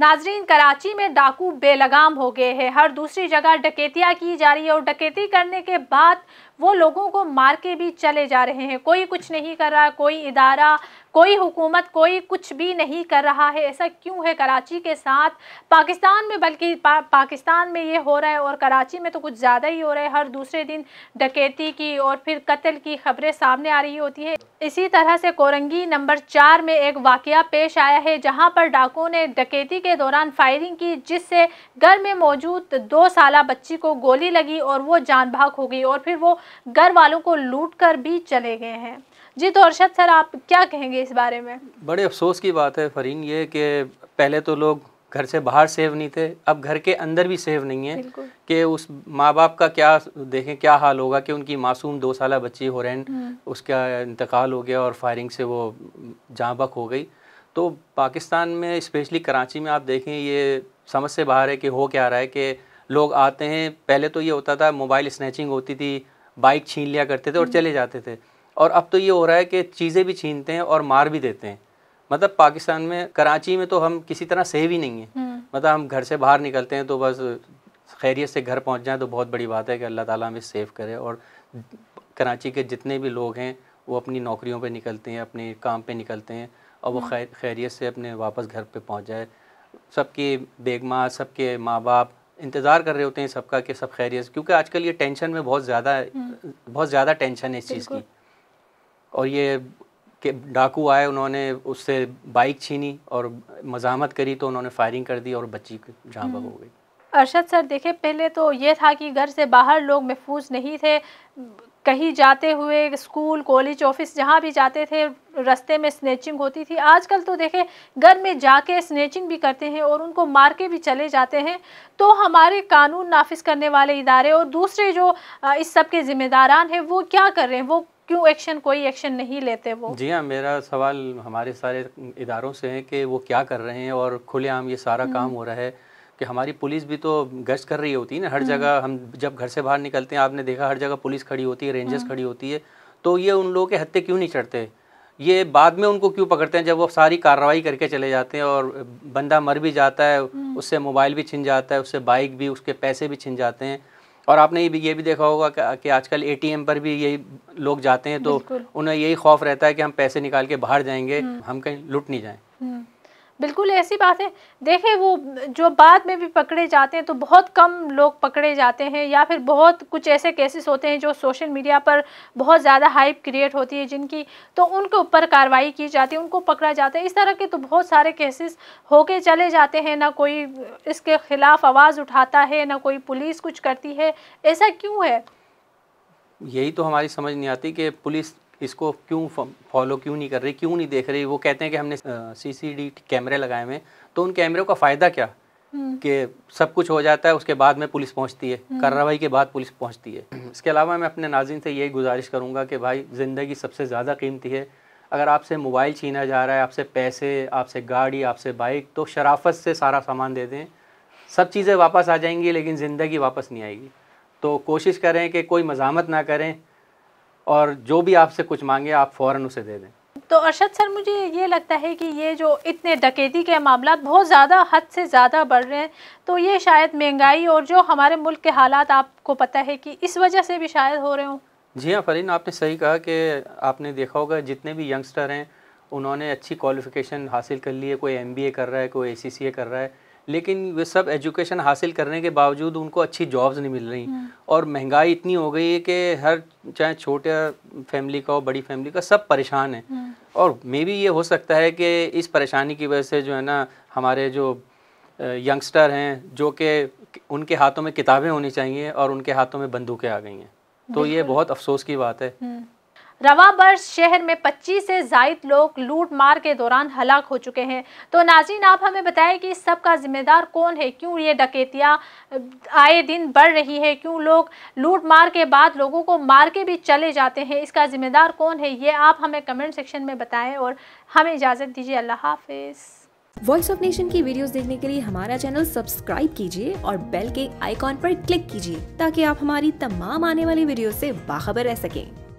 नाजरीन कराची में डाकू बेलगाम हो गए हैं हर दूसरी जगह डकैतियाँ की जा रही है और डकैती करने के बाद वो लोगों को मार के भी चले जा रहे हैं कोई कुछ नहीं कर रहा कोई इदारा कोई हुकूमत कोई कुछ भी नहीं कर रहा है ऐसा क्यों है कराची के साथ पाकिस्तान में बल्कि पा, पाकिस्तान में ये हो रहा है और कराची में तो कुछ ज़्यादा ही हो रहा है हर दूसरे दिन डकैती की और फिर कत्ल की खबरें सामने आ रही होती हैं इसी तरह से कोरंगी नंबर चार में एक वाक़ पेश आया है जहाँ पर डाकों ने डकैती के दौरान फायरिंग की जिससे घर में मौजूद दो साल बच्ची को गोली लगी और वो जान भाग हो गई और फिर वो घर वालों को लूट कर भी चले गए हैं जी तो अरशद सर आप क्या कहेंगे इस बारे में बड़े अफसोस की बात है फरीन ये कि पहले तो लोग घर से बाहर सेव नहीं थे अब घर के अंदर भी सेव नहीं है कि उस माँ बाप का क्या देखें क्या हाल होगा कि उनकी मासूम दो साल बच्ची हुरैन हम्म। उसका इंतकाल हो गया और फायरिंग से वो जहाँ बक हो गई तो पाकिस्तान में स्पेशली कराची में आप देखें ये समझ से बाहर है कि हो क्या रहा है कि लोग आते हैं पहले तो ये होता था मोबाइल स्नैचिंग होती थी बाइक छीन लिया करते थे और हम्म। चले जाते थे और अब तो ये हो रहा है कि चीज़ें भी छीनते हैं और मार भी देते हैं मतलब पाकिस्तान में कराची में तो हम किसी तरह सेव ही नहीं है हम्म। मतलब हम घर से बाहर निकलते हैं तो बस खैरियत से घर पहुंच जाएं तो बहुत बड़ी बात है कि अल्लाह ताला हमें सेव करे और कराची के जितने भी लोग हैं वो अपनी नौकरियों पे निकलते हैं अपने काम पे निकलते हैं और वो हम्म। खैरियत से अपने वापस घर पे पहुंच जाए सबके बेगमा सबके माँ बाप इंतज़ार कर रहे होते हैं सबका कि सब खैरियत क्योंकि आजकल ये टेंशन में बहुत ज़्यादा हम्म। बहुत ज़्यादा टेंशन है इस चीज़ की और ये कि डाकू आए उन्होंने उससे बाइक छीनी और मजामत करी तो उन्होंने फायरिंग कर दी और बच्ची जहाँ हो हम्म। गई अरशद सर देखे पहले तो ये था कि घर से बाहर लोग महफूज नहीं थे कहीं जाते हुए स्कूल कॉलेज ऑफिस जहाँ भी जाते थे रास्ते में स्नेचिंग होती थी आजकल तो देखें घर में जाके स्नेचिंग भी करते हैं और उनको मार के भी चले जाते हैं तो हमारे कानून नाफिज करने वाले इदारे और दूसरे जो इस सब के ज़िम्मेदारान हैं वो क्या कर रहे हैं वो क्यों एक्शन कोई एक्शन नहीं लेते वो जी हाँ मेरा सवाल हमारे सारे इदारों से है कि वो क्या कर रहे हैं और खुलेआम ये सारा हम्म। काम हो रहा है कि हमारी पुलिस भी तो गश्त कर रही होती है ना हर हम्म। जगह हम जब घर से बाहर निकलते हैं आपने देखा हर जगह पुलिस खड़ी होती है रेंजर्स हाँ। खड़ी होती है तो ये उन लोगों के हत्ते क्यों नहीं चढ़ते ये बाद में उनको क्यों पकड़ते हैं जब वो सारी कार्रवाई करके चले जाते हैं और बंदा मर भी जाता है हम्म। उससे मोबाइल भी छिन जाता है उससे बाइक भी उसके पैसे भी छिन जाते हैं और आपने ये भी ये भी देखा होगा कि आजकल एटीएम पर भी यही लोग जाते हैं तो उन्हें यही खौफ रहता है कि हम पैसे निकाल के बाहर जाएंगे हम्म। हम कहीं लुट नहीं जाएं बिल्कुल ऐसी बात है देखें वो जो बाद में भी पकड़े जाते हैं तो बहुत कम लोग पकड़े जाते हैं या फिर बहुत कुछ ऐसे केसेस होते हैं जो सोशल मीडिया पर बहुत ज़्यादा हाइप क्रिएट होती है जिनकी तो उनके ऊपर कार्रवाई की जाती है उनको पकड़ा जाता है इस तरह के तो बहुत सारे केसेस होके चले जाते हैं ना कोई इसके ख़िलाफ़ आवाज़ उठाता है ना कोई पुलिस कुछ करती है ऐसा क्यों है यही तो हमारी समझ नहीं आती कि पुलिस इसको क्यों फॉलो क्यों नहीं कर रही क्यों नहीं देख रही वो कहते हैं कि हमने सीसीडी कैमरे लगाए हुए तो उन कैमरों का फ़ायदा क्या हम्म। कि सब कुछ हो जाता है उसके बाद में पुलिस पहुंचती है हम्म। कार्रवाई के बाद पुलिस पहुंचती है इसके अलावा मैं अपने नाजिन से यही गुजारिश करूंगा कि भाई ज़िंदगी सबसे ज़्यादा कीमती है अगर आपसे मोबाइल छीना जा रहा है आपसे पैसे आपसे गाड़ी आपसे बाइक तो शराफत से सारा सामान दे दें सब चीज़ें वापस आ जाएंगी लेकिन ज़िंदगी वापस नहीं आएगी तो कोशिश करें कि कोई मजामत ना करें और जो भी आपसे कुछ मांगे आप फ़ौरन उसे दे दें तो अरशद सर मुझे ये लगता है कि ये जो इतने डकैती के मामला बहुत ज़्यादा हद से ज़्यादा बढ़ रहे हैं तो ये शायद महंगाई और जो हमारे मुल्क के हालात आपको पता है कि इस वजह से भी शायद हो रहे हों जी हाँ फरीन आपने सही कहा कि आपने देखा होगा जितने भी यंगस्टर हैं उन्होंने अच्छी क्वालिफ़िकेशन हासिल कर ली है कोई एम कर रहा है कोई ए कर रहा है लेकिन वे सब एजुकेशन हासिल करने के बावजूद उनको अच्छी जॉब्स नहीं मिल रही और महंगाई इतनी हो गई है कि हर चाहे छोटे फैमिली का हो बड़ी फैमिली का सब परेशान है हम्म। और मे भी ये हो सकता है कि इस परेशानी की वजह से जो है ना हमारे जो यंगस्टर हैं जो कि उनके हाथों में किताबें होनी चाहिए और उनके हाथों में बंदूकें आ गई हैं तो ये बहुत अफसोस की बात है हम्म। रवाबर्स शहर में 25 से जायद लोग लूट मार के दौरान हलाक हो चुके हैं तो नाजीन आप हमें बताएं कि इस सब का जिम्मेदार कौन है क्यों ये डकैतियाँ आए दिन बढ़ रही है क्यों लोग लूट मार के बाद लोगों को मार के भी चले जाते हैं इसका जिम्मेदार कौन है ये आप हमें कमेंट सेक्शन में बताएं और हमें इजाज़त दीजिए अल्लाह हाफिज़ वॉइस ऑफ नेशन की वीडियोस देखने के लिए हमारा चैनल सब्सक्राइब कीजिए और बेल के आइकॉन पर क्लिक कीजिए ताकि आप हमारी तमाम आने वाली वीडियो से बाखबर रह सकें